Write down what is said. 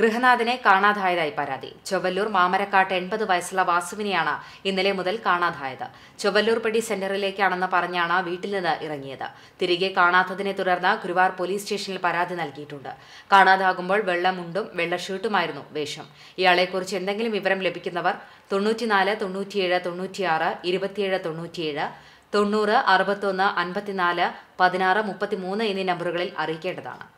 ഗൃഹനാഥനെ കാണാതായതായി പരാതി ചൊവ്വല്ലൂർ മാമരക്കാട്ട് എൺപത് വയസ്സുള്ള വാസുവിനെയാണ് ഇന്നലെ മുതൽ കാണാതായത് ചൊവ്വല്ലൂർ പടി സെന്ററിലേക്കാണെന്ന് പറഞ്ഞാണ് വീട്ടിൽ നിന്ന് ഇറങ്ങിയത് തിരികെ കാണാത്തതിനെ തുടർന്ന് ഗുരുവാർ പോലീസ് സ്റ്റേഷനിൽ പരാതി നൽകിയിട്ടുണ്ട് കാണാതാകുമ്പോൾ വെള്ളമുണ്ടും വെള്ള ഷർട്ടുമായിരുന്നു വേഷം ഇയാളെക്കുറിച്ച് എന്തെങ്കിലും വിവരം ലഭിക്കുന്നവർ തൊണ്ണൂറ്റിനാല് തൊണ്ണൂറ്റിയേഴ് തൊണ്ണൂറ്റിയാറ് ഇരുപത്തിയേഴ് തൊണ്ണൂറ്റിയേഴ് തൊണ്ണൂറ് അറുപത്തൊന്ന് അൻപത്തിനാല് പതിനാറ് മുപ്പത്തിമൂന്ന് എന്നീ നമ്പറുകളിൽ അറിയിക്കേണ്ടതാണ്